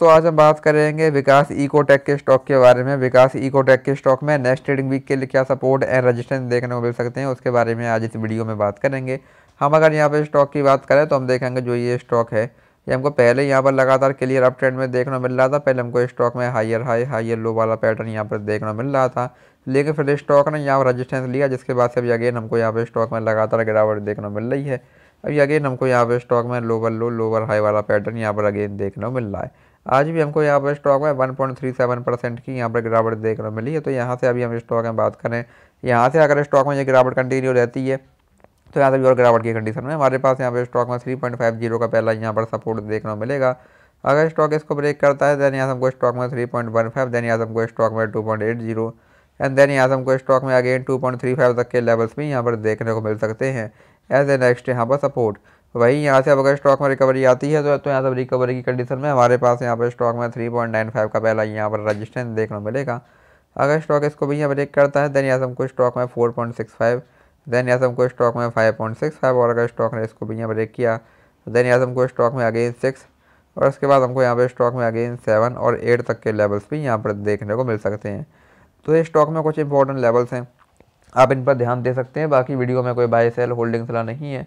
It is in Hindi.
दोस्तों आज हम बात करेंगे विकास इकोटेक के स्टॉक के बारे में विकास इकोटेक के स्टॉक में नेक्स्ट ट्रेडिंग वीक के लिए क्या सपोर्ट एंड रजिस्ट्रेंस देखने को मिल सकते हैं उसके बारे में आज इस वीडियो में बात करेंगे हम अगर यहाँ पर स्टॉक की बात करें तो हम देखेंगे जो ये स्टॉक है ये हमको पहले यहाँ पर लगातार क्लियर अप ट्रेंड में देखने को मिल रहा था पहले हमको स्टॉक में हाइयर हाई हायर लो वाला पैटर्न यहाँ पर देखने को मिल रहा था लेकिन फिर स्टॉक ने यहाँ पर रजिस्टेंस लिया जिसके बाद से अभी अगेन हमको यहाँ पर स्टॉक में लगातार गिरावट देखने को मिल रही है अभी अगेन हमको यहाँ पर स्टॉक में लोवर लो लोवर हाई वाला पैटर्न यहाँ पर अगेन देखने को मिल रहा है आज भी हमको यहाँ पर स्टॉक में one point three seven percent की यहाँ पर गिरावट देखने मिली है तो यहाँ से अभी हम स्टॉक में बात करें यहाँ से अगर स्टॉक में ये गिरावट कंटिन्यू रहती है तो यहाँ से भी और गिरावट की कंडीशन में हमारे पास यहाँ पर स्टॉक में जीरो का पहला यहाँ पर सपोर्ट देखने को मिलेगा अगर स्टॉक इसको ब्रेक करता है देन यहाँ हमको स्टॉक में थ्री पॉइंट फाइव देन यहाँ हमको स्टॉक में two point eight zero and then यहाँ हमको स्टॉक में again two point three five तक के लेवल्स भी यहाँ पर देखने को मिल सकते हैं एज ए नेक्स्ट यहाँ पर सपोर्ट वहीं तो यहाँ से अब अगर स्टॉक में रिकवरी आती है तो तो यहाँ से रिकवरी की कंडीशन में हमारे पास यहाँ पर स्टॉक में थ्री पॉइंट नाइन फाइव का पहला यहाँ पर रजिस्टेंस देखने को मिलेगा अगर स्टॉक इसको भी यहाँ ब्रेक करता है देन यहाँ से हमको स्टॉक में four point six five then यहाँ से हमको स्टॉक में फाइव पॉइंट सिक्स फाइव और अगर स्टॉक ने इसको भी यहाँ ब्रेक किया देन तो यहाँ से हमको स्टॉक में अगेन सिक्स और उसके बाद हमको यहाँ पर स्टॉक में अगेन सेवन और एट तक के लेवल्स भी यहाँ पर देखने को मिल सकते हैं तो ये स्टॉक में कुछ इंपॉर्टेंट लेवल्स हैं आप इन पर ध्यान दे सकते हैं बाकी वीडियो में कोई बाय सेल होल्डिंग सलाह नहीं है